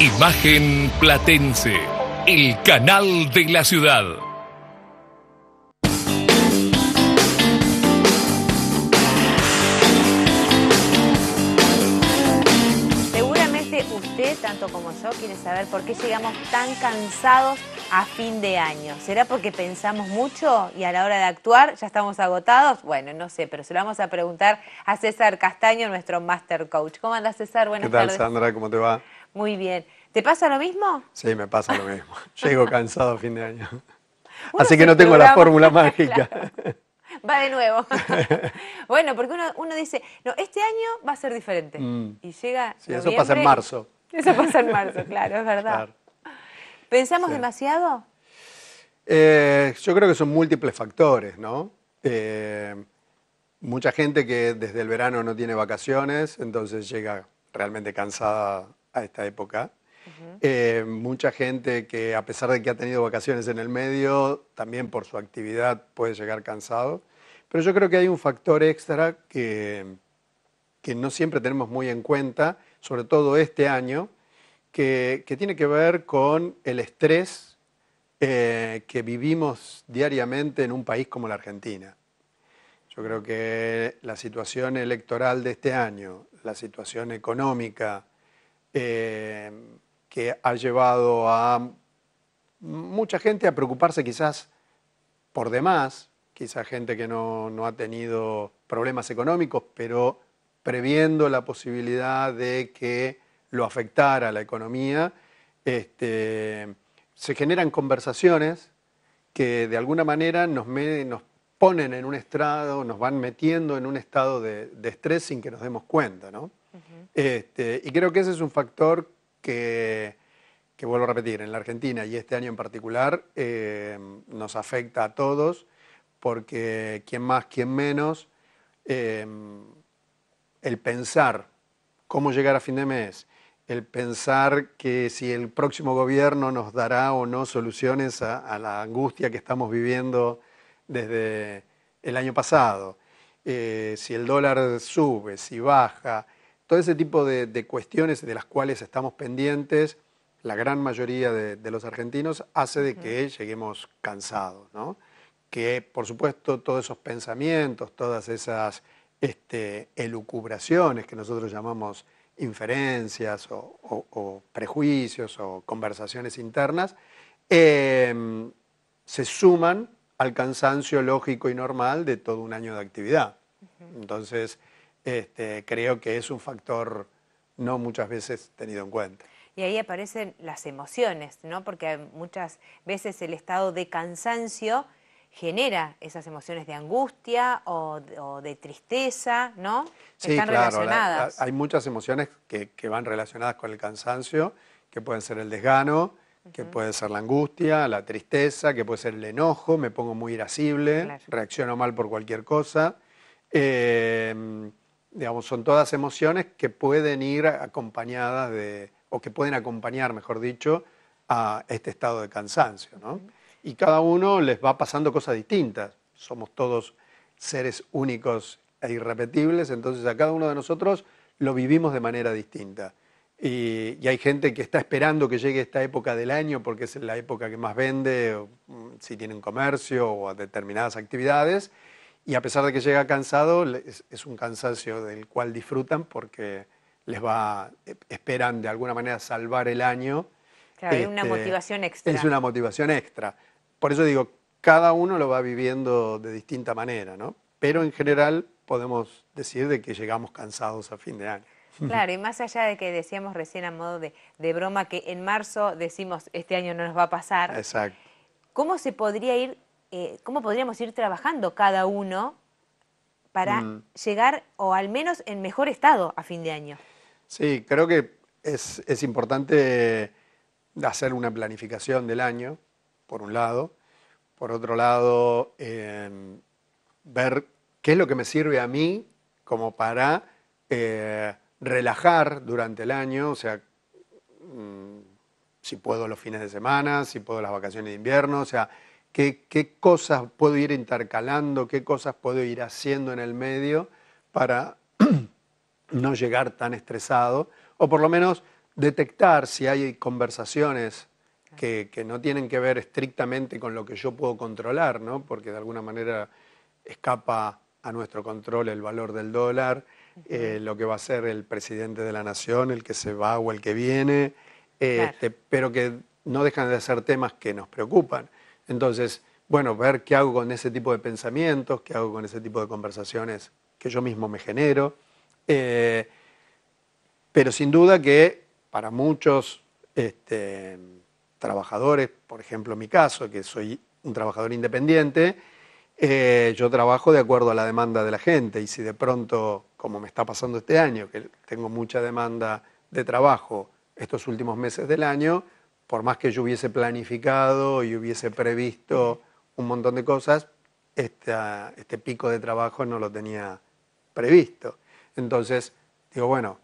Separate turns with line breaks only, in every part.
Imagen Platense, el canal de la ciudad.
Seguramente usted, tanto como yo, quiere saber por qué llegamos tan cansados a fin de año. ¿Será porque pensamos mucho y a la hora de actuar ya estamos agotados? Bueno, no sé, pero se lo vamos a preguntar a César Castaño, nuestro master coach. ¿Cómo anda César? Buenas ¿Qué tal,
Sandra? ¿Cómo te va?
Muy bien. ¿Te pasa lo mismo?
Sí, me pasa lo mismo. Llego cansado a fin de año.
Así que no tengo la fórmula mágica. Va de nuevo. bueno, porque uno, dice, no, este año va a ser diferente. Mm. Y llega. Sí, eso pasa en marzo. Eso pasa en marzo, claro, es verdad. ¿Pensamos demasiado?
Eh, yo creo que son múltiples factores, ¿no? Eh, mucha gente que desde el verano no tiene vacaciones, entonces llega realmente cansada a esta época. Eh, mucha gente que a pesar de que ha tenido vacaciones en el medio, también por su actividad puede llegar cansado. Pero yo creo que hay un factor extra que, que no siempre tenemos muy en cuenta, sobre todo este año, que, que tiene que ver con el estrés eh, que vivimos diariamente en un país como la Argentina. Yo creo que la situación electoral de este año, la situación económica, eh, que ha llevado a mucha gente a preocuparse quizás por demás, quizás gente que no, ha tenido problemas económicos, pero previendo la posibilidad de que lo afectara la economía, este, se generan conversaciones que de alguna manera nos, ponen en un estrado, nos van metiendo en un estado de, de estrés sin que nos demos cuenta, ¿no? Este, y creo que ese es un factor que, que, vuelvo a repetir, en la Argentina y este año en particular eh, nos afecta a todos, porque quien más, quien menos, eh, el pensar cómo llegar a fin de mes, el pensar que si el próximo gobierno nos dará o no soluciones a, la angustia que estamos viviendo desde el año pasado, eh, si el dólar sube, si baja, ese tipo de, cuestiones de las cuales estamos pendientes, la gran mayoría de, los argentinos, hace de que lleguemos cansados, Que, por supuesto, todos esos pensamientos, todas esas este, elucubraciones que nosotros llamamos inferencias o, prejuicios o conversaciones internas, em, se suman al cansancio lógico y normal de todo un año de actividad. Entonces, este, creo que es un factor no muchas veces tenido en cuenta.
Y ahí aparecen las emociones, ¿no? Porque muchas veces el estado de cansancio genera esas emociones de angustia o, de tristeza, ¿no?
Sí, Están relacionadas. hay muchas emociones que, van relacionadas con el cansancio, que pueden ser el desgano, que puede ser la angustia, la tristeza, que puede ser el enojo, me pongo muy irascible, reacciono mal por cualquier cosa. Eh, son todas emociones que pueden ir acompañadas o que pueden acompañar, mejor dicho, a este estado de cansancio, Y cada uno les va pasando cosas distintas. Somos todos seres únicos e irrepetibles, entonces a cada uno de nosotros lo vivimos de manera distinta. Y, hay gente que está esperando que llegue esta época del año porque es la época que más vende, mm, si tiene comercio o determinadas actividades, y a pesar de que llega cansado, es, un cansancio del cual disfrutan porque les va, eh, esperan de alguna manera salvar el año. Claro, es una este, motivación extra. Es una motivación extra. Por eso digo, cada uno lo va viviendo de distinta manera, ¿no? Pero en general podemos decir de que llegamos cansados a fin de año.
Claro, y más allá de que decíamos recién a modo de, de broma que en marzo decimos este año no nos va a pasar. Exacto. ¿Cómo se podría ir eh, cómo podríamos ir trabajando cada uno para mm. llegar o al menos en mejor estado a fin de año.
Sí, creo que es, importante hacer una planificación del año, por un lado. Por otro lado, em, ver qué es lo que me sirve a mí como para eh, relajar durante el año, o sea, mm, si puedo los fines de semana, si puedo las vacaciones de invierno, o sea, qué, cosas puedo ir intercalando, qué cosas puedo ir haciendo en el medio para no llegar tan estresado, o por lo menos detectar si hay conversaciones que, no tienen que ver estrictamente con lo que yo puedo controlar, porque de alguna manera escapa a nuestro control el valor del dólar, eh, lo que va a ser el presidente de la nación, el que se va o el que viene, este, pero que no dejan de ser temas que nos preocupan. Entonces, bueno, ver qué hago con ese tipo de pensamientos, qué hago con ese tipo de conversaciones que yo mismo me genero. Eh, pero sin duda que para muchos este, trabajadores, por ejemplo en mi caso, que soy un trabajador independiente, eh, yo trabajo de acuerdo a la demanda de la gente y si de pronto, como me está pasando este año, que tengo mucha demanda de trabajo estos últimos meses del año, por más que yo hubiese planificado y hubiese previsto un montón de cosas, este pico de trabajo no lo tenía previsto. Entonces, digo, bueno,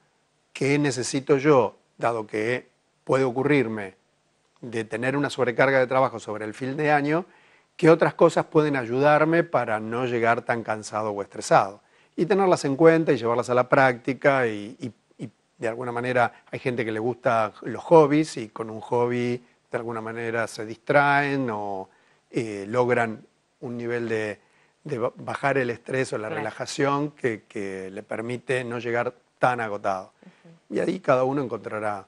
¿qué necesito yo, dado que puede ocurrirme de tener una sobrecarga de trabajo sobre el fin de año? ¿Qué otras cosas pueden ayudarme para no llegar tan cansado o estresado? Y tenerlas en cuenta y llevarlas a la práctica y, y de alguna manera hay gente que le gusta los hobbies y con un hobby de alguna manera se distraen o eh, logran un nivel de, bajar el estrés o la relajación que, le permite no llegar tan agotado. Y ahí cada uno encontrará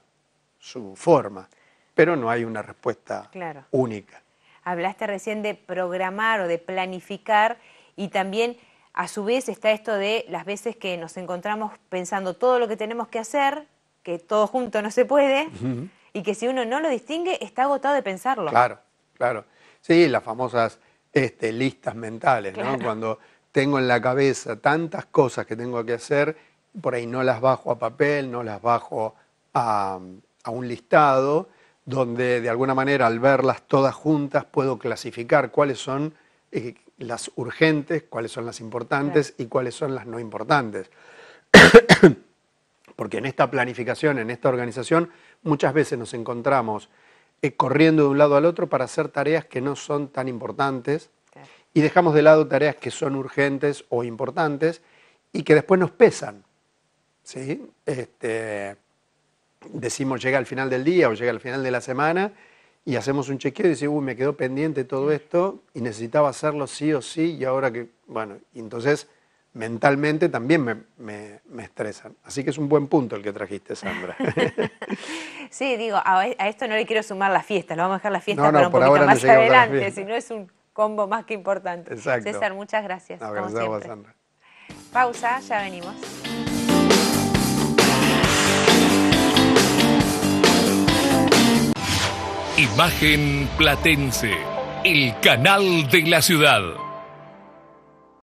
su forma, pero no hay una respuesta única.
Hablaste recién de programar o de planificar y también a su vez está esto de las veces que nos encontramos pensando todo lo que tenemos que hacer, que todo junto no se puede, y que si uno no lo distingue está agotado de pensarlo. Claro,
claro. Sí, las famosas este, listas mentales, ¿no? Cuando tengo en la cabeza tantas cosas que tengo que hacer, por ahí no las bajo a papel, no las bajo a, un listado, donde de alguna manera al verlas todas juntas puedo clasificar cuáles son eh, las urgentes, cuáles son las importantes y cuáles son las no importantes. Porque en esta planificación, en esta organización, muchas veces nos encontramos eh, corriendo de un lado al otro para hacer tareas que no son tan importantes y dejamos de lado tareas que son urgentes o importantes y que después nos pesan. ¿sí? Este, decimos llega al final del día o llega al final de la semana y hacemos un chequeo y dice, uy, me quedó pendiente todo esto y necesitaba hacerlo sí o sí y ahora que, bueno, entonces mentalmente también me, estresan. Así que es un buen punto el que trajiste, Sandra.
sí, digo, a, esto no le quiero sumar la fiesta, lo vamos a dejar la fiesta para un poquito más adelante, si no es un combo más que importante. César, muchas gracias. Pausa, ya venimos.
Imagen Platense, el canal de la ciudad.